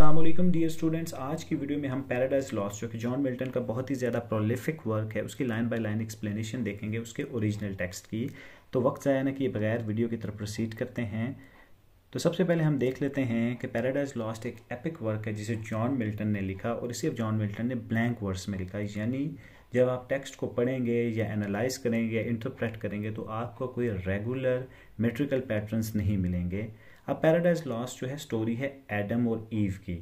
अल्लाम dear students आज की वीडियो में हम पैराडाइज लॉस जो कि जॉन मिल्टन का बहुत ही ज़्यादा प्रोलिफिक वर्क है उसकी लाइन बाय लाइन एक्सप्लेनेशन देखेंगे उसके ओरिजिनल टेक्स्ट की तो वक्त ज़ाया ना कि बगैर वीडियो की तरफ प्रोसीड करते हैं तो सबसे पहले हम देख लेते हैं कि पैराडाइज लॉस्ट एक एपिक वर्क है जिसे जॉन मिल्टन ने लिखा और इसे अब जॉन मिल्टन ने ब्लैंक वर्ड्स में लिखा यानी जब आप टेक्स्ट को पढ़ेंगे या एनालाइज करेंगे या इंटरप्रेट करेंगे तो आपको कोई रेगुलर मेट्रिकल पैटर्न्स नहीं मिलेंगे अब पैराडाइज लॉस जो है स्टोरी है एडम और ईव की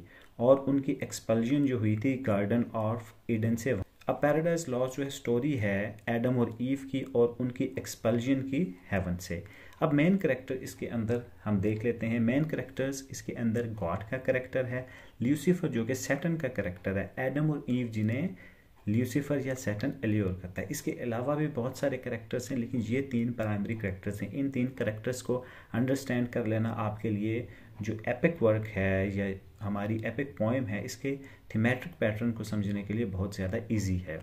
और उनकी एक्सपल्जन जो हुई थी गार्डन ऑफ ईडन से अब पैराडाइज लॉस जो है स्टोरी है एडम और ईव की और उनकी एक्सपल्जन की हेवन से अब मेन करेक्टर इसके अंदर हम देख लेते हैं मेन करेक्टर्स इसके अंदर गॉड का करेक्टर है ल्यूसीफर जो कि सेटन का करेक्टर है एडम और ईव जिन्हें ल्यूसीफर या सेटन एल्योर करता है इसके अलावा भी बहुत सारे करेक्टर्स हैं लेकिन ये तीन प्राइमरी करेक्टर्स हैं इन तीन करेक्टर्स को अंडरस्टैंड कर लेना आपके लिए जो एपिक वर्क है या हमारी एपिक पोएम है इसके थीमेट्रिक पैटर्न को समझने के लिए बहुत ज़्यादा ईजी है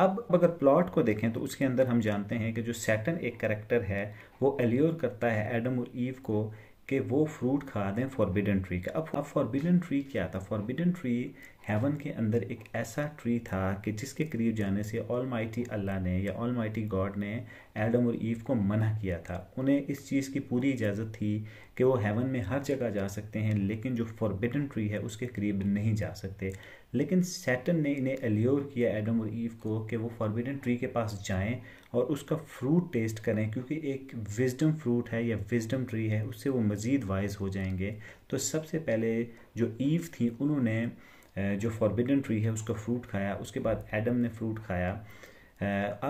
अब अगर प्लॉट को देखें तो उसके अंदर हम जानते हैं कि जो सैटन एक करेक्टर है वो एल्योर करता है एडम और ईव को कि वो फ्रूट खा दें फॉरबिडन ट्री का अब अब फॉरबिडन ट्री क्या था फॉरबिडन ट्री हेवन के अंदर एक ऐसा ट्री था कि जिसके करीब जाने से ऑल माइटी अल्लाह ने या ऑल माइटी गॉड ने एडम और ईव को मना किया था उन्हें इस चीज़ की पूरी इजाज़त थी कि वो हेवन में हर जगह जा सकते हैं लेकिन जो फॉरबिडन ट्री है उसके करीब नहीं जा सकते लेकिन सैटन ने इन्हें एल्योर किया एडम और ईव को कि वो फॉरबिडन ट्री के पास जाएं और उसका फ्रूट टेस्ट करें क्योंकि एक विजडम फ्रूट है या विजडम ट्री है उससे वो मज़ीद वाइज हो जाएंगे तो सबसे पहले जो ईव थी उन्होंने जो फॉरबिडन ट्री है उसका फ्रूट खाया उसके बाद एडम ने फ्रूट खाया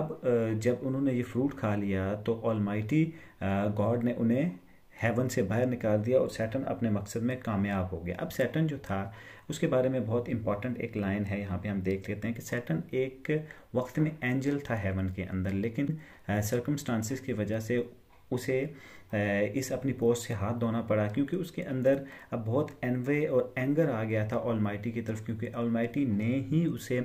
अब जब उन्होंने ये फ्रूट खा लिया तो ऑलमाइटी गॉड ने उन्हें हेवन से बाहर निकाल दिया और सैटन अपने मकसद में कामयाब हो गया अब सैटन जो था उसके बारे में बहुत इंपॉर्टेंट एक लाइन है यहाँ पे हम देख लेते हैं कि सैटन एक वक्त में एंजल था हेवन के अंदर लेकिन सर्कमस्टांसिस की वजह से उसे इस अपनी पोस्ट से हाथ धोना पड़ा क्योंकि उसके अंदर अब बहुत एनवे और एंगर आ गया था ऑलमाइटी की तरफ क्योंकि ऑलमाइटी ने ही उसे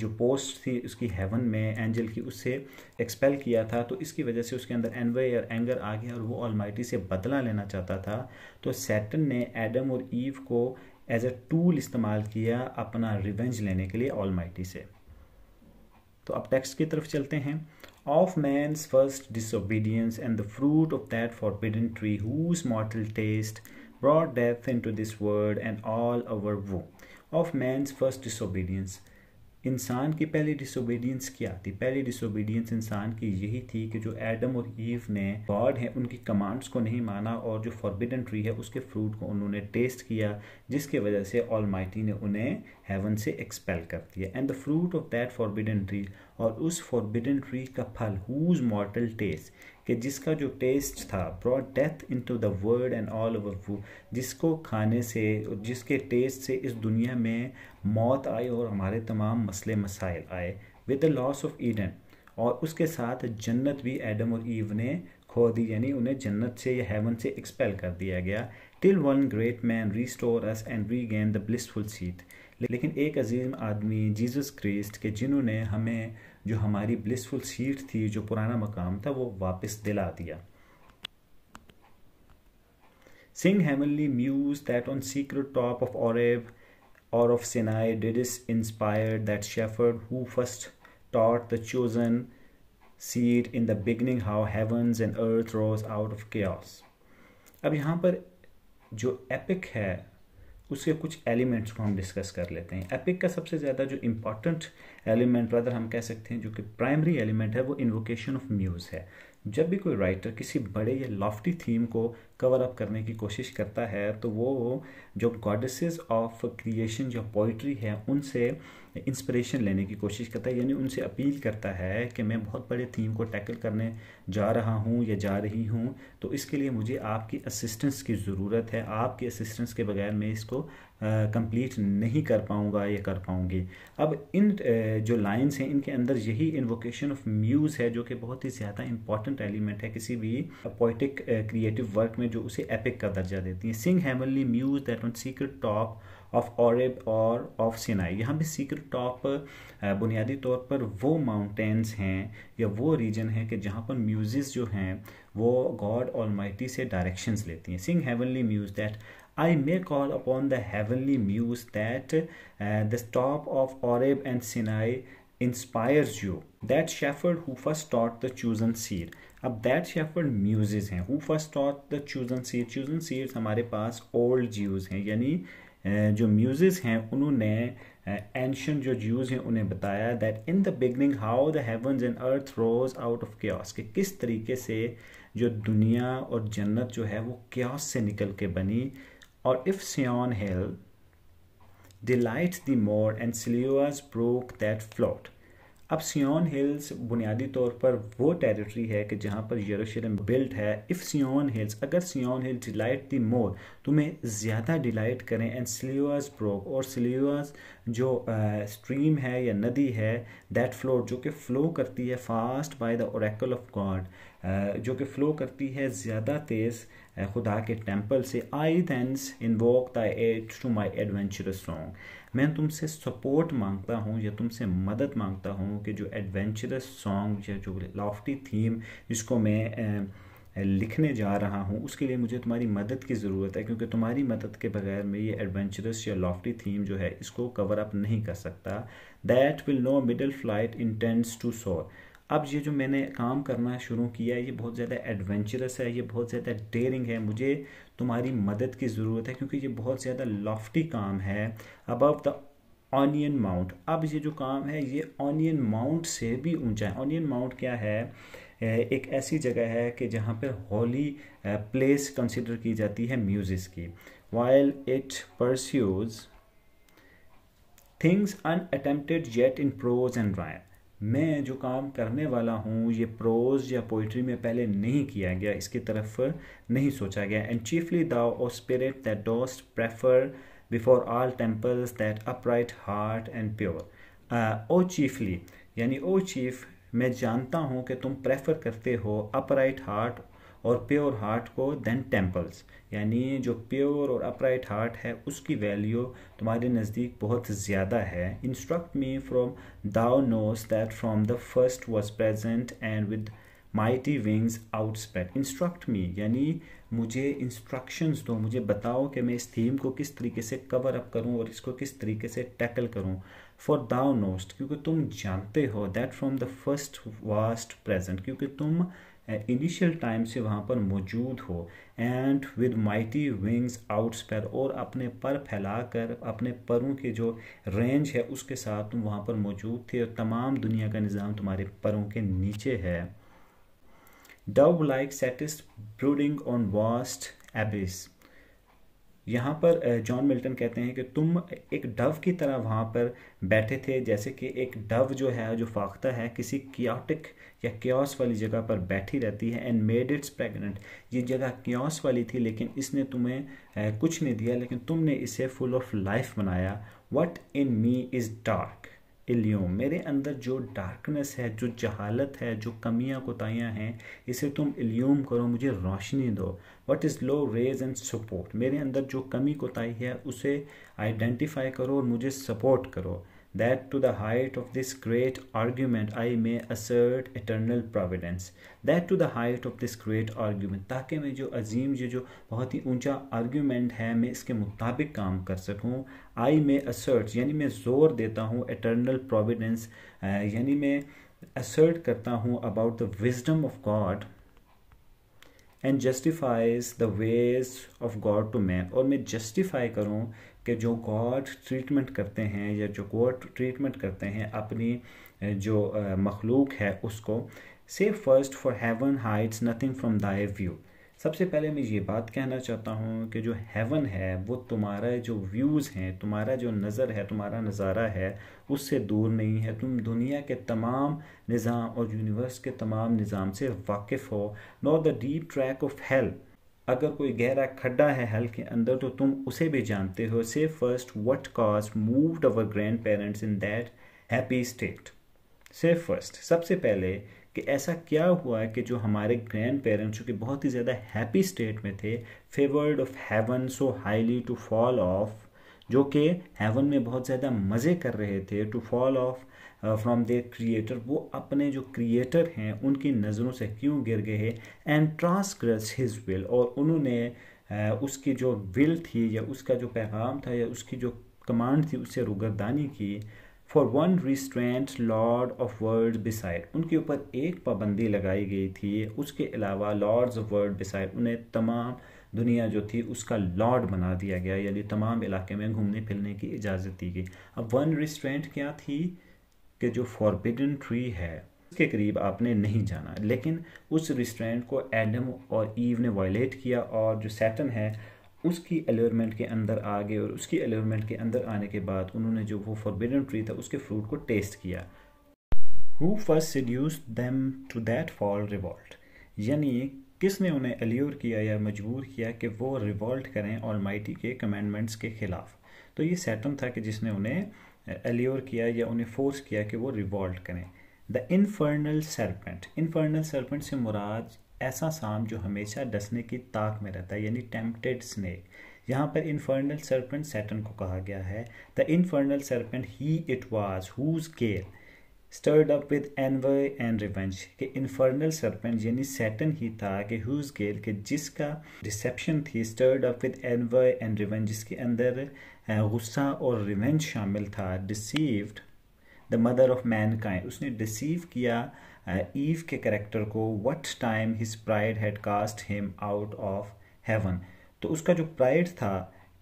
जो पोस्ट थी उसकी हेवन में एंजल की उससे एक्सपेल किया था तो इसकी वजह से उसके अंदर एनवे और एंगर आ गया और वो ऑलमाइटी से बदला लेना चाहता था तो सैटन ने एडम और ईव को एज अ टूल इस्तेमाल किया अपना रिवेंज लेने के लिए ऑलमाइटी से तो अब टेक्स्ट की तरफ चलते हैं of man's first disobedience and the fruit of that forbidden tree whose mortal taste brought death into this world and all our woe of man's first disobedience इंसान की पहली डिसोबीडियंस क्या थी पहली डिसोबीडियंस इंसान की यही थी कि जो एडम और ईव ने गॉड है उनकी कमांड्स को नहीं माना और जो फॉरबिडन ट्री है उसके फ्रूट को उन्होंने टेस्ट किया जिसके वजह से ऑलमाइटी ने उन्हें हेवन से एक्सपेल कर दिया and the fruit of that forbidden tree और उस फॉरबिडन ट्री का फल हुज मॉर्टल टेस्ट कि जिसका जो टेस्ट था brought death into the world and all over वो जिसको खाने से और जिसके टेस्ट से इस दुनिया में मौत आई और हमारे तमाम मसले मसाइल आए with the loss of Eden और उसके साथ जन्नत भी एडम और ईव ने खो दी यानी उन्हें जन्नत से या हेवन से एक्सपेल कर दिया गया till one great man store us and regain the blissful seat लेकिन एक अजीम आदमी जीसस क्रिस्ट के जिन्होंने हमें जो हमारी ब्लिसफुल सीट थी जो पुराना मकाम था वो वापस दिला दिया sing heavenly muse that on secret top of Oreb or of Sinai didst inspire that shepherd who first taught the chosen seed in the beginning how heavens and earth rose out of के अब यहाँ पर जो epic है उसके कुछ elements को हम डिस्कस कर लेते हैं एपिक का सबसे ज़्यादा जो इम्पॉर्टेंट एलिमेंट ब्रदर हम कह सकते हैं जो कि प्राइमरी एलिमेंट है वो इन्वोकेशन ऑफ म्यूज़ है जब भी कोई राइटर किसी बड़े या लॉफ्टी थीम को कवर अप करने की कोशिश करता है तो वो जो गॉडेसेस ऑफ क्रिएशन जो पोइट्री है उनसे इंस्पिरेशन लेने की कोशिश करता है यानी उनसे अपील करता है कि मैं बहुत बड़े थीम को टैकल करने जा रहा हूँ या जा रही हूँ तो इसके लिए मुझे आपकी असिस्टेंस की ज़रूरत है आपकी असिस्टेंस के बगैर मैं इसको कंप्लीट नहीं कर पाऊँगा या कर पाऊँगी अब इन जो लाइन्स हैं इनके अंदर यही इन्वोकेशन ऑफ म्यूज़ है जो कि बहुत ही ज़्यादा इंपॉर्टेंट एलिमेंट है किसी भी पोइटिक क्रिएटिव वर्क में जो उसे एपिक का दर्जा देती हैं sing heavenly muse that on secret top of Oreb or of Sinai यहाँ पे सीक्रेट टॉप बुनियादी तौर पर वो माउंटेंस हैं या वो रीजन है कि जहाँ पर म्यूज़िस जो हैं वो गॉड और से डायरेक्शंस लेती हैं sing heavenly muse that I may call upon the heavenly muse that the top of of and Sinai inspires you that shepherd who first taught the chosen chosen अब दैट शेफर्ड म्यूजेज हैं who first taught the chosen seed chosen seeds हमारे पास old Jews हैं यानी जो म्यूजेज हैं उन्होंने एंशन जो ज्यूज हैं उन्हें बताया that in the beginning how the heavens and earth rose out of chaos कि किस तरीके से जो दुनिया और जन्नत जो है वो क्योस से निकल के बनी और if Sion hill delight thee more and Siloa's brook that flowed अब सियोन हिल्स बुनियादी तौर पर वो टेरिटरी है कि जहाँ पर यरूशलेम बिल्ट है इफ़ सियोन हिल्स अगर सियोन हिल डिलाइट दी मोर तुम्हें ज़्यादा डिलाइट करें एंड सिल्यूअस ब्रोक और सिल्यूअस जो स्ट्रीम uh, है या नदी है दैट फ्लो जो कि फ़्लो करती है fast by the oracle of God जो कि फ़्लो करती है ज़्यादा तेज़ खुदा के टेम्पल से I thence invoke thy aid to my adventurous song मैं तुमसे सपोर्ट मांगता हूँ या तुमसे मदद मांगता हूँ कि जो एडवेंचरस सॉन्ग या जो लॉफ्टी थीम जिसको मैं लिखने जा रहा हूँ उसके लिए मुझे तुम्हारी मदद की ज़रूरत है क्योंकि तुम्हारी मदद के बगैर मैं ये एडवेंचरस या लॉफ्टी थीम जो है इसको कवर अप नहीं कर सकता that with no middle flight intends to soar अब ये जो मैंने काम करना शुरू किया है ये बहुत ज़्यादा एडवेंचरस है ये बहुत ज़्यादा डेयरिंग है मुझे तुम्हारी मदद की ज़रूरत है क्योंकि ये बहुत ज़्यादा लॉफ्टी काम है अबव द ऑनियन माउंट अब ये जो काम है ये ऑनियन माउंट से भी ऊंचा है ऑनियन माउंट क्या है एक ऐसी जगह है कि जहाँ पर होली प्लेस कंसिडर की जाती है म्यूजिस की while it pursues things unattempted yet in prose and rhyme मैं जो काम करने वाला हूँ ये प्रोज या पोइट्री में पहले नहीं किया गया इसकी तरफ नहीं सोचा गया and chiefly thou O spirit that dost prefer before all temples that upright heart and pure O chiefly यानी ओ चीफ मैं जानता हूँ कि तुम प्रेफर करते हो अपराइट हार्ट और प्योर हार्ट को देन टेम्पल्स यानी जो प्योर और अपराइट हार्ट है उसकी वैल्यू तुम्हारे नज़दीक बहुत ज़्यादा है instruct me from thou knowest that from the first was present and with mighty wings outspread instruct me यानी मुझे इंस्ट्रक्शंस दो मुझे बताओ कि मैं इस थीम को किस तरीके से कवर अप करूं और इसको किस तरीके से टैकल करूं फॉर दाओ नोस्ट क्योंकि तुम जानते हो that from the first wast present क्योंकि तुम इनिशियल टाइम से वहाँ पर मौजूद हो and with mighty wings outspread और अपने पर फैलाकर अपने परों के जो रेंज है उसके साथ तुम वहाँ पर मौजूद थे और तमाम दुनिया का निज़ाम तुम्हारे परों के नीचे है dove like sat'st brooding on vast abyss यहाँ पर जॉन मिल्टन कहते हैं कि तुम एक डव की तरह वहाँ पर बैठे थे जैसे कि एक डव जो है जो फाख्ता है किसी क्याटिक या क्योस वाली जगह पर बैठी रहती है एंड मेड इट्स प्रेगनेंट ये जगह क्योस वाली थी लेकिन इसने तुम्हें कुछ नहीं दिया लेकिन तुमने इसे फुल ऑफ लाइफ बनाया what in me is dark illumine मेरे अंदर जो डार्कनेस है जो जहालत है जो कमियां कोताहियाँ हैं इसे तुम इल्यूम करो मुझे रोशनी दो what is low raise and support मेरे अंदर जो कमी कोताही है उसे आइडेंटिफाई करो और मुझे सपोर्ट करो that to the height of this great argument I may assert eternal providence that to the height of this great argument ताकि मैं जो अजीम ये जो बहुत ही ऊंचा आर्ग्यूमेंट है मैं इसके मुताबिक काम कर सकूं आई मे असर्ट यानी मैं ज़ोर देता हूँ एटर्नल प्रोविडेंस यानी मैं असर्ट करता हूँ about the wisdom of God and justifies the ways of God to man और मैं जस्टिफाई करूँ कि जो गॉड ट्रीटमेंट करते हैं या जो गॉड ट्रीटमेंट करते हैं अपनी जो मखलूक है उसको say first for heaven hides nothing from thy view सबसे पहले मैं ये बात कहना चाहता हूँ कि जो हेवन है वो तुम्हारा जो व्यूज़ हैं तुम्हारा जो नज़र है तुम्हारा नज़ारा है उससे दूर नहीं है तुम दुनिया के तमाम निज़ाम और यूनिवर्स के तमाम निज़ाम से वाकिफ़ हो nor the deep tract of hell अगर कोई गहरा खड्डा है हल के अंदर तो तुम उसे भी जानते हो say first what cause moved our grand parents in that happy state say first सबसे पहले कि ऐसा क्या हुआ कि जो हमारे ग्रैंड पेरेंट्स जो कि बहुत ही ज़्यादा हैप्पी स्टेट में थे favoured of heaven so highly to fall off जो कि हेवन में बहुत ज़्यादा मज़े कर रहे थे to fall off from their creator वो अपने जो क्रिएटर हैं उनकी नज़रों से क्यों गिर गए एंड ट्रांसग्रेस हिज विल और उन्होंने उसकी जो विल थी या उसका जो पैगाम था या उसकी जो कमांड थी उससे रुगरदानी की for one restraint lord of world besides उनके ऊपर एक पाबंदी लगाई गई थी उसके अलावा लॉर्ड्स ऑफ वर्ल्ड बिसाइड उन्हें तमाम दुनिया जो थी उसका लॉर्ड बना दिया गया यानी तमाम इलाके में घूमने फिरने की इजाज़त दी गई अब वन रिस्ट्रेंट क्या थी के जो फॉरबिडन ट्री है उसके करीब आपने नहीं जाना लेकिन उस रिस्ट्रेंट को एडम और ईव ने वायलेट किया और जो सैटन है उसकी एलोरमेंट के अंदर आ गए और उसकी एलोरमेंट के अंदर आने के बाद उन्होंने जो वो फॉरबिडन ट्री था उसके फ्रूट को टेस्ट किया who first seduced them to that foul revolt यानी किसने उन्हें अल्योर किया या मजबूर किया कि वो रिवॉल्ट करें और माइटी के कमेंडमेंट्स के ख़िलाफ़ तो ये सैटन था कि जिसने उन्हें एल्योर किया या उन्हें फोर्स किया कि वो रिवॉल्ट करें the infernal serpent infernal serpent से मुराद ऐसा सांप जो हमेशा डसने की ताक में रहता है यानी टेम्पटेड स्नेक यहाँ पर इनफर्नल सरपेंट सैटन को कहा गया है the infernal serpent he it was whose care stirred up with envy and revenge के इनफर्नल सरपेंट यानी सैटन ही था कि हुज गेल के जिसका डिसेप्शन थी stirred up with envy and revenge जिसके अंदर गुस्सा और रिवेंज शामिल था deceived the mother of mankind उसने डिसीव किया ईव uh, के करेक्टर को what time his pride had cast him out of heaven तो उसका जो प्राइड था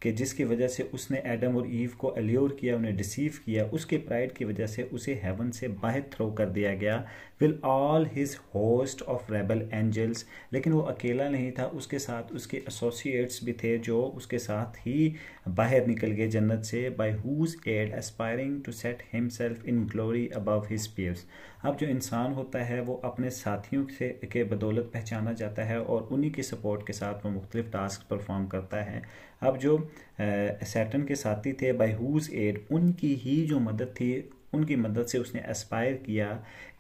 कि जिसकी वजह से उसने एडम और ईव को अल्योर किया उन्हें डिसीव किया उसके प्राइड की वजह से उसे हेवन से बाहर थ्रो कर दिया गया with all his host of rebel angels लेकिन वो अकेला नहीं था उसके साथ उसके एसोसिएट्स भी थे जो उसके साथ ही बाहर निकल गए जन्नत से by whose aid aspiring to set himself in glory above his peers अब जो इंसान होता है वो अपने साथियों से के बदौलत पहचाना जाता है और उन्हीं के सपोर्ट के साथ वो मुख्तलिफ टास्क परफॉर्म करता है अब जो सैटन के साथी थे बाई हुज एड उनकी ही जो मदद थी उनकी मदद से उसने एस्पायर किया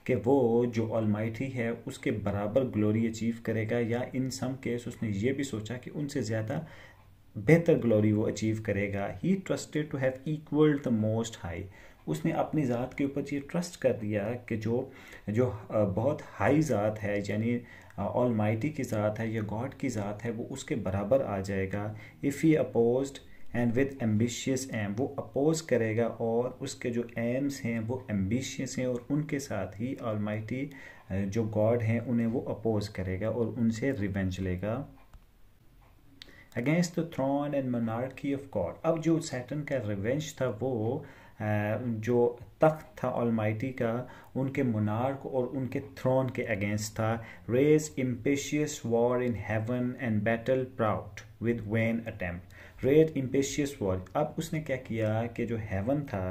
कि वो जो अलमाइटी है उसके बराबर ग्लोरी अचीव करेगा या इन सम केस उसने ये भी सोचा कि उनसे ज़्यादा बेहतर ग्लोरी वो अचीव करेगा he trusted to have equalled the most high उसने अपनी ज़ात के ऊपर ये ट्रस्ट कर दिया कि जो जो बहुत हाई ज़ात है यानी ऑल माइटी की ज़ात है या गॉड की ज़ात है वो उसके बराबर आ जाएगा if he opposed and with ambitious aim वो अपोज करेगा और उसके जो एम्स हैं वो एम्बिशियस हैं और उनके साथ ही ऑलमाइटी जो गॉड हैं उन्हें वो अपोज करेगा और उनसे रिवेंज लेगा against the throne and monarchy of God अब जो सैटन का रिवेंज था वो जो तख्त था ऑलमाइटी का उनके मुनार्क और उनके थ्रोन के अगेंस्ट था raised impious war in heaven and battle proud with vain attempt रेयर इम्पेशियस वॉर अब उसने क्या किया कि जो हेवन था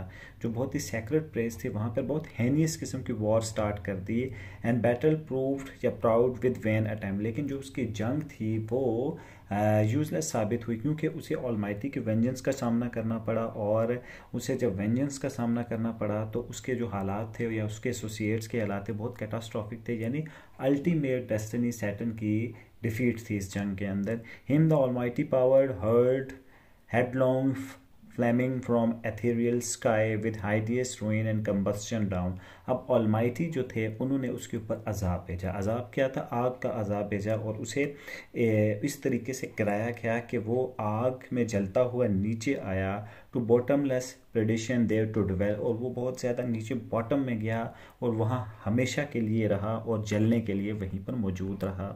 जो बहुत ही सेक्रेट प्लेस थी वहाँ पर बहुत हैनियस किस्म की वॉर स्टार्ट कर दी एंड बैटल प्रूफ या प्राउड विद वैन अटैम लेकिन जो उसकी जंग थी वो यूजलेस साबित हुई क्योंकि उसे ऑलमाइटी के वेंजेंस का सामना करना पड़ा और उसे जब वेंजेंस का सामना करना पड़ा तो उसके जो हालात थे या उसके एसोसिएट्स के हालात थे बहुत कैटास्ट्रॉफिक थे यानी अल्टीमेट डेस्टिनी सैटन की डिफीट थी इस जंग के अंदर him the almighty power hurled headlong flaming from ethereal sky with hideous ruin and combustion down अब ऑलमाइटी जो थे उन्होंने उसके ऊपर अजाब भेजा अजाब क्या था आग का अजाब भेजा और उसे इस तरीके से कराया गया कि वो आग में जलता हुआ नीचे आया to bottomless perdition there to dwell और वो बहुत ज़्यादा नीचे बॉटम में गया और वहाँ हमेशा के लिए रहा और जलने के लिए वहीं पर मौजूद रहा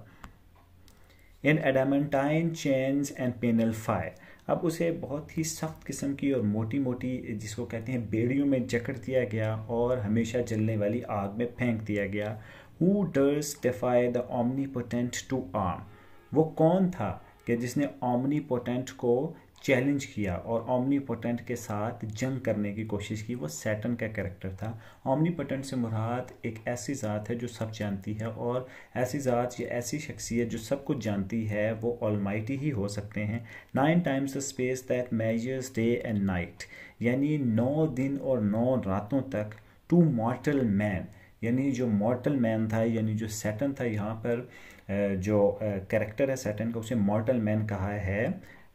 in adamantine chains and penal fire अब उसे बहुत ही सख्त किस्म की और मोटी मोटी जिसको कहते हैं बेड़ियों में जकड़ दिया गया और हमेशा जलने वाली आग में फेंक दिया गया who durst defy the omnipotent to arms वो कौन था कि जिसने ओमनी पोटेंट को चैलेंज किया और ओमनीपोटेंट के साथ जंग करने की कोशिश की वो सैटन का कैरेक्टर था ओमनीपोटेंट से मुराद एक ऐसी ज़ात है जो सब जानती है और ऐसी ज़ात या ऐसी शख्सियत जो सब कुछ जानती है वो ऑलमाइटी ही हो सकते हैं nine times the space that measures day and night यानी नौ दिन और नौ रातों तक टू मॉर्टल मैन यानी जो मॉर्टल मैन था यानी जो सैटन था यहाँ पर जो कैरेक्टर है सैटन का उसे मॉर्टल मैन कहा है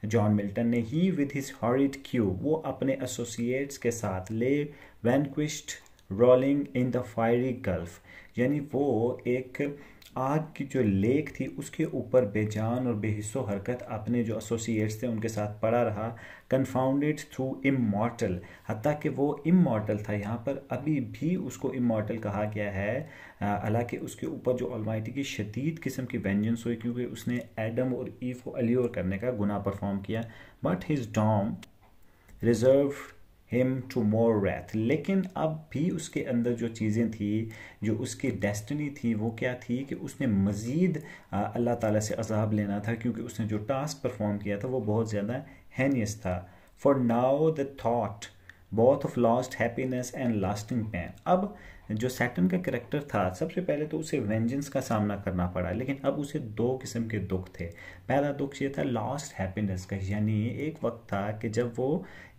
जॉन मिल्टन ने he with his horrid crew वो अपने एसोसिएट्स के साथ lay vanquished rolling in the fiery gulf यानी वो एक आग की जो लेक थी उसके ऊपर बेजान और बेहिस्सो हरकत अपने जो एसोसिएट्स थे उनके साथ पड़ा रहा कन्फाउंडेड थ्रू इमॉर्टल हती कि वो इमॉर्टल था यहाँ पर अभी भी उसको इमॉर्टल कहा गया है हालांकि उसके ऊपर जो अलमाइटी की शदीद किस्म की वेंजेंस हुई क्योंकि उसने एडम और ईफ को अल्योर करने का गुना परफॉर्म किया but his doom reserved him to more wrath लेकिन अब भी उसके अंदर जो चीज़ें थी जो उसकी डेस्टिनी थी वो क्या थी कि उसने मज़ीद अल्लाह ताला से अजाब लेना था क्योंकि उसने जो टास्क परफॉर्म किया था वो बहुत ज़्यादा हैनियस था for now the thought both of lost happiness and lasting pain अब जो सैटन का करेक्टर था सबसे पहले तो उसे वेंजेंस का सामना करना पड़ा लेकिन अब उसे दो किस्म के दुख थे पहला दुख ये था लॉस्ट हैप्पीनेस का यानी एक वक्त था कि जब वो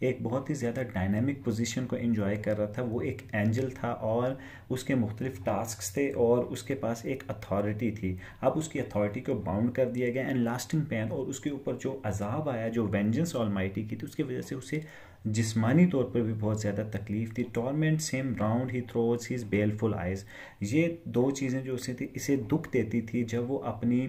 एक बहुत ही ज़्यादा डायनामिक पोजीशन को एंजॉय कर रहा था वो एक एंजल था और उसके मुख्तलिफ टास्क थे और उसके पास एक अथॉरिटी थी अब उसकी अथॉरिटी को बाउंड कर दिया गया एंड लास्टिंग पेन और उसके ऊपर जो अजाब आया जो वेंजेंस ऑलमाइटी की थी उसकी वजह से उसे जिस्मानी तौर पर भी बहुत ज़्यादा तकलीफ थी torment him round he throws his baleful eyes ये दो चीज़ें जो उसे थी इसे दुख देती थी जब वो अपनी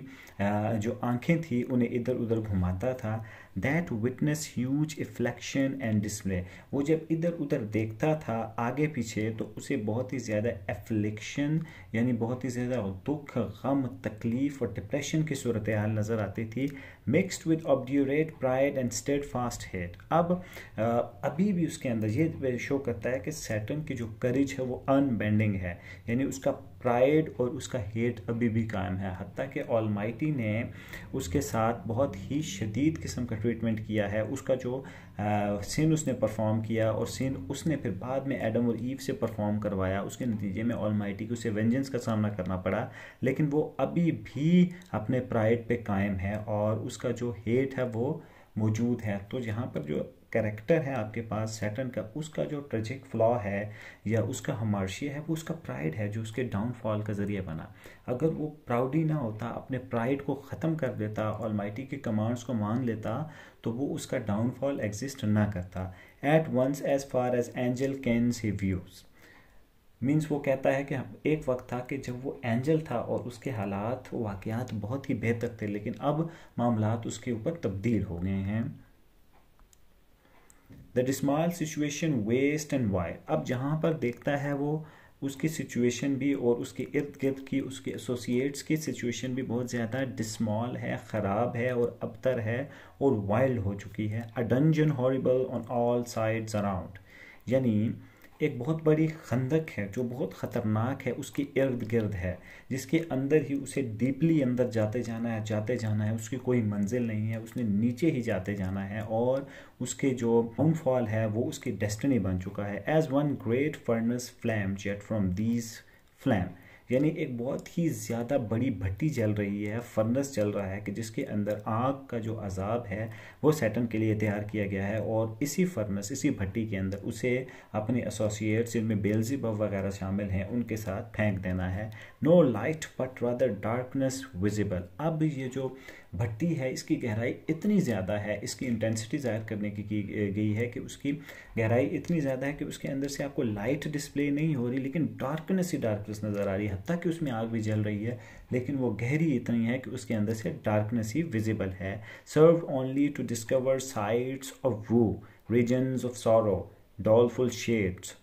जो आंखें थी उन्हें इधर उधर घुमाता था that witnessed huge affliction and dismay वो जब इधर उधर देखता था आगे पीछे तो उसे बहुत ही ज़्यादा एफ्लिक्शन यानी बहुत ही ज़्यादा दुख गम तकलीफ और डिप्रेशन की सूरत हाल नज़र आती थी mixed with obdurate pride and steadfast hate अब अभी भी उसके अंदर ये शो करता है कि सैटन की जो करेज है वो अनबेंडिंग है यानी उसका प्राइड और उसका हेट अभी भी कायम है हती कि ऑलमाइटी ने उसके साथ बहुत ही शदीद किस्म का ट्रीटमेंट किया है उसका जो सिन उसने परफॉर्म किया और सिन उसने फिर बाद में एडम और ईव से परफॉर्म करवाया उसके नतीजे में ऑलमाइटी को उसे वेंजेंस का सामना करना पड़ा लेकिन वो अभी भी अपने प्राइड पे कायम है और उसका जो हेट है वो मौजूद है तो यहाँ पर जो करेक्टर है आपके पास सेटन का उसका जो ट्रेजिक फ्लॉ है या उसका हमारशी है वो उसका प्राइड है जो उसके डाउनफॉल का ज़रिए बना अगर वो प्राउड ही ना होता अपने प्राइड को ख़त्म कर देता और माइटी के कमांड्स को मान लेता तो वो उसका डाउनफॉल एग्जिस्ट ना करता at once as far as angel can see views means वो कहता है कि एक वक्त था कि जब वो एंजल था और उसके हालात वाक़ात बहुत ही बेहतर थे लेकिन अब मामला उसके ऊपर तब्दील हो गए हैं that small situation waste and वाई अब जहाँ पर देखता है वो उसकी सिचुएशन भी और उसके इर्द गिर्द की उसके एसोसिएट्स की सिचुएशन भी बहुत ज़्यादा डिस्मॉल है ख़राब है और अबतर है और वाइल्ड हो चुकी है a dungeon horrible on all sides around यानी एक बहुत बड़ी खंदक है जो बहुत ख़तरनाक है उसके इर्द गिर्द है जिसके अंदर ही उसे डीपली अंदर जाते जाना है जाते जाना है उसकी कोई मंजिल नहीं है उसने नीचे ही जाते जाना है और उसके जो डाउनफॉल है वो उसकी डेस्टिनी बन चुका है as one great furnace flamed yet from these flame यानी एक बहुत ही ज़्यादा बड़ी भट्टी जल रही है फर्नस चल रहा है कि जिसके अंदर आग का जो अजाब है वो सैटन के लिए तैयार किया गया है और इसी फर्नस इसी भट्टी के अंदर उसे अपने एसोसिएट्स जिनमें बेल्जिबब वगैरह शामिल हैं उनके साथ फेंक देना है no light but rather darkness visible अब ये जो भट्टी है इसकी गहराई इतनी ज़्यादा है इसकी इंटेंसिटी ज़ाहिर करने की की गई है कि उसकी गहराई इतनी ज़्यादा है कि उसके अंदर से आपको लाइट डिस्प्ले नहीं हो रही लेकिन डार्कनेस ही डार्कनेस नज़र आ रही है हती कि उसमें आग भी जल रही है लेकिन वो गहरी इतनी है कि उसके अंदर से डार्कनेस ही विजिबल है serve only to discover sights of woe regions of sorrow doleful shades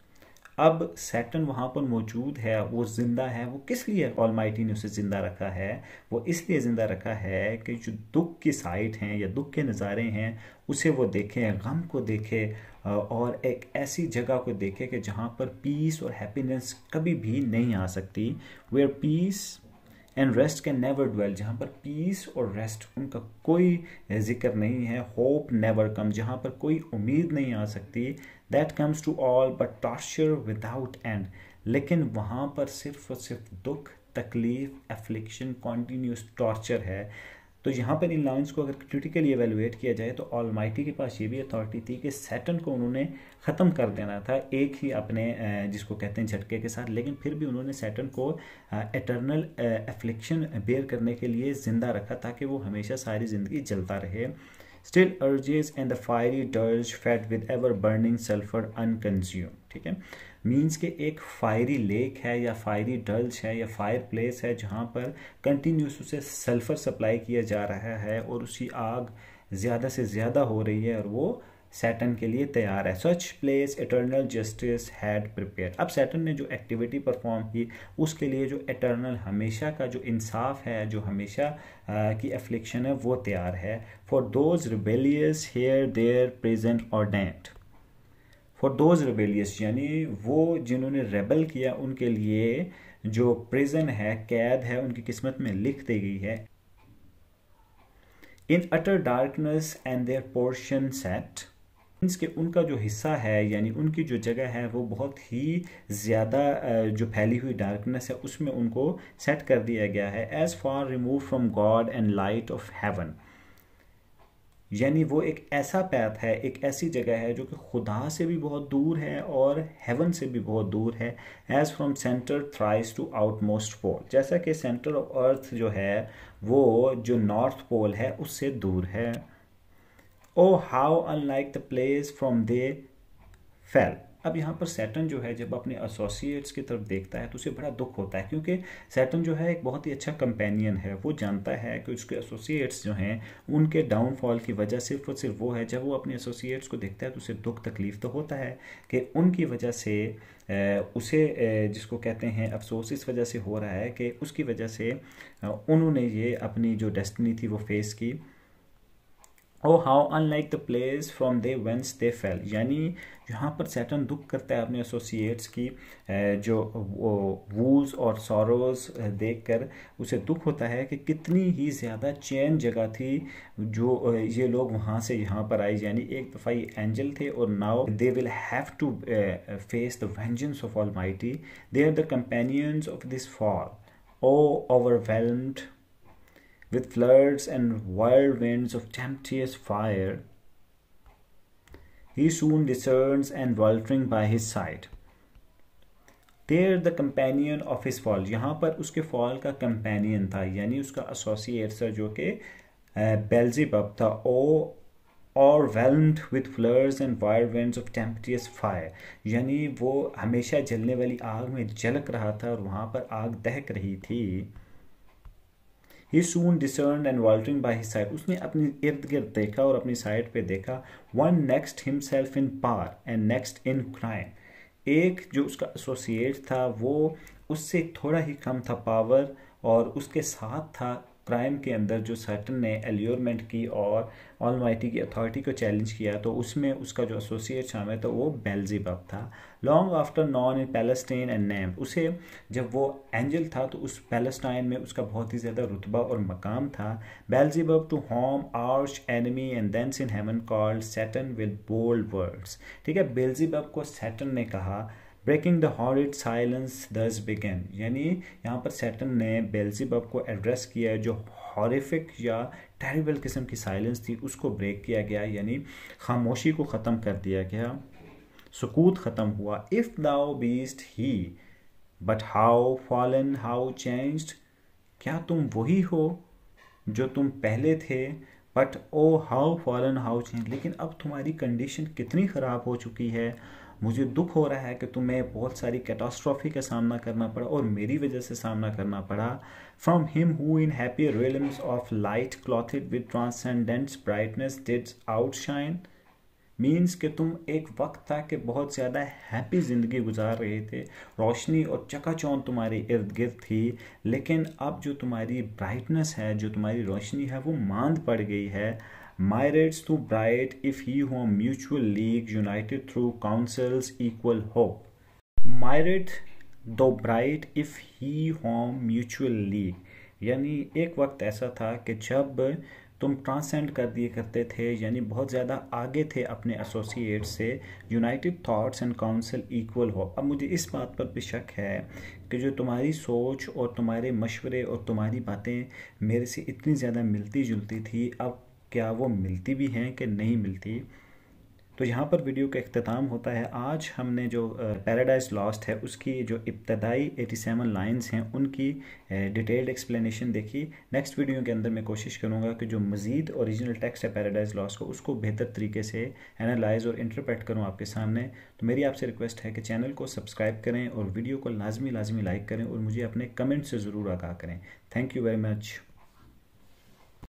अब सैटन वहाँ पर मौजूद है वो ज़िंदा है वो किस लिए ऑल ने उसे ज़िंदा रखा है वो इसलिए ज़िंदा रखा है कि जो दुख की साइट हैं या दुख के नज़ारे हैं उसे वो देखे गम को देखे और एक ऐसी जगह को देखे कि जहाँ पर पीस और हैप्पीनेस कभी भी नहीं आ सकती where peace and rest can never dwell जहाँ पर पीस और रेस्ट उनका कोई जिक्र नहीं है होप नेवर कम जहाँ पर कोई उम्मीद नहीं आ सकती that comes to all but torture without end लेकिन वहाँ पर सिर्फ और सिर्फ दुख तकलीफ एफ्लिक्शन कॉन्टीन्यूस टॉर्चर है तो यहाँ पर इन लाइन्स को अगर क्रिटिकली एवेलुएट किया जाए तो ऑल के पास ये भी अथॉरिटी थी कि सैटन को उन्होंने ख़त्म कर देना था एक ही अपने जिसको कहते हैं झटके के साथ लेकिन फिर भी उन्होंने सैटन को एटर्नल एफ्लिक्शन बेयर करने के लिए ज़िंदा रखा ताकि वो हमेशा सारी ज़िंदगी जलता रहे still urges and the fiery deluge fed with ever burning sulphur unconsumed ठीक है मीन्स के एक फायरी लेक है या फायरी डल्च है या फायर प्लेस है जहाँ पर कंटिन्यूस उसे सल्फ़र सप्लाई किया जा रहा है और उसकी आग ज़्यादा से ज़्यादा हो रही है और वो सैटन के लिए तैयार है such place eternal justice had prepared अब सैटन ने जो एक्टिविटी परफॉर्म की उसके लिए जो इटर्नल हमेशा का जो इंसाफ है जो हमेशा आ, की एफ्लिक्शन है वो तैयार है for those rebellious here their prison ordained for those rebellious यानी वो जिन्होंने रेबल किया उनके लिए जो प्रिजन है कैद है उनकी किस्मत में लिख दी गई है in utter darkness and their portion set means के उनका जो हिस्सा है यानी उनकी जो जगह है वो बहुत ही ज़्यादा जो फैली हुई डार्कनेस है उसमें उनको सेट कर दिया गया है as far removed from God and light of heaven यानी वो एक ऐसा पैथ है एक ऐसी जगह है जो कि खुदा से भी बहुत दूर है और हेवन से भी बहुत दूर है as from centre thrice to utmost pole जैसा कि सेंटर ऑफ अर्थ जो है वो जो नॉर्थ पोल है उससे दूर है O how unlike the place from they fell अब यहाँ पर सैटन जो है जब अपने एसोसिएट्स की तरफ देखता है तो उसे बड़ा दुख होता है क्योंकि सैटन जो है एक बहुत ही अच्छा कंपेनियन है वो जानता है कि उसके एसोसिएट्स जो हैं उनके डाउनफॉल की वजह सिर्फ और सिर्फ वो है जब वो अपने एसोसिएट्स को देखता है तो उसे दुख तकलीफ़ तो होता है कि उनकी वजह से उसे जिसको कहते हैं अफसोस इस वजह से हो रहा है कि उसकी वजह से उन्होंने ये अपनी जो डेस्टनी थी वो फेस की oh how unlike the place from they whence they fell यानी यहाँ पर सैटन दुख करता है अपने एसोसिएट्स की जो वूज और देख देखकर उसे दुख होता है कि कितनी ही ज़्यादा चैन जगह थी जो ये लोग वहाँ से यहाँ पर आए यानी एक दफ़ा ये एंजल थे और now they will have to face the vengeance of almighty they are the companions of this fall O overwhelmed with floods and wild winds of tempestuous fire. He soon discerns and weltering by his side. There the companion of his fall. यहाँ पर उसके fall का companion था यानी उसका associate था जो कि बेल्जिबब था O overwhelmed with floods and whirlwinds of tempestuous fire यानी वो हमेशा जलने वाली आग में जलक रहा था और वहाँ पर आग दहक रही थी he soon discern and weltering by his side उसने अपने इर्द गिर्द देखा और अपनी साइड पर देखा one next himself in power and next in crime एक जो उसका एसोसिएट था वो उससे थोड़ा ही कम था पावर और उसके साथ था क्राइम के अंदर जो सटन ने एल्योरमेंट की और माइटी की अथॉरिटी को चैलेंज किया तो उसमें उसका जो एसोसिएट शामिल था तो वो बेलजीब था long after known in Palestine and named उसे जब वो एंजल था तो उस पैलेस्टाइन में उसका बहुत ही ज़्यादा रुतबा और मकाम था Beelzebub to whom arch enemy and thence in heaven called Satan with bold words ठीक है बेलजीब को सैटन ने कहा breaking the horrid silence thus began यानी यहाँ पर सेटन ने बेल्जिबब को एड्रेस किया है जो हॉरिफिक या टेरिबल किस्म की साइलेंस थी उसको ब्रेक किया गया यानी खामोशी को ख़त्म कर दिया गया सुकूत ख़त्म हुआ if thou beest he but how fallen how changed क्या तुम वही हो जो तुम पहले थे but O how fallen how changed लेकिन अब तुम्हारी कंडीशन कितनी ख़राब हो चुकी है मुझे दुख हो रहा है कि तुम्हें बहुत सारी कैटास्ट्रॉफी का सामना करना पड़ा और मेरी वजह से सामना करना पड़ा from him who in happy realms of light clothed with transcendent brightness didst outshine means कि तुम एक वक्त था कि बहुत ज़्यादा हैप्पी ज़िंदगी गुजार रहे थे रोशनी और चकाचौंध तुम्हारे इर्द गिर्द थी लेकिन अब जो तुम्हारी ब्राइटनेस है जो तुम्हारी रोशनी है वो मांद पड़ गई है My rights to bright if he whom mutual league united through counsels equal hope. My right though bright if he whom mutual league यानी एक वक्त ऐसा था कि जब तुम ट्रांसेंड कर दिए करते थे यानी बहुत ज़्यादा आगे थे अपने एसोसिएट से united thoughts and counsel equal हो अब मुझे इस बात पर भी शक है कि जो तुम्हारी सोच और तुम्हारे मशवरे और तुम्हारी बातें मेरे से इतनी ज़्यादा मिलती जुलती थी अब क्या वो मिलती भी हैं कि नहीं मिलती तो यहाँ पर वीडियो का अख्ताम होता है आज हमने जो पैराडाइज लॉस्ट है उसकी जो इब्तदाई 87 लाइन्स हैं उनकी डिटेल्ड एक्सप्लेनेशन देखी नेक्स्ट वीडियो के अंदर मैं कोशिश करूँगा कि जो मज़ीद ओरिजिनल टेक्स्ट है पैराडाइज लॉस्ट का उसको बेहतर तरीके से एनालाइज और इंटरप्रेट करूँ आपके सामने तो मेरी आपसे रिक्वेस्ट है कि चैनल को सब्सक्राइब करें और वीडियो को लाजमी लाजमी लाइक करें और मुझे अपने कमेंट से ज़रूर आगाह करें थैंक यू वेरी मच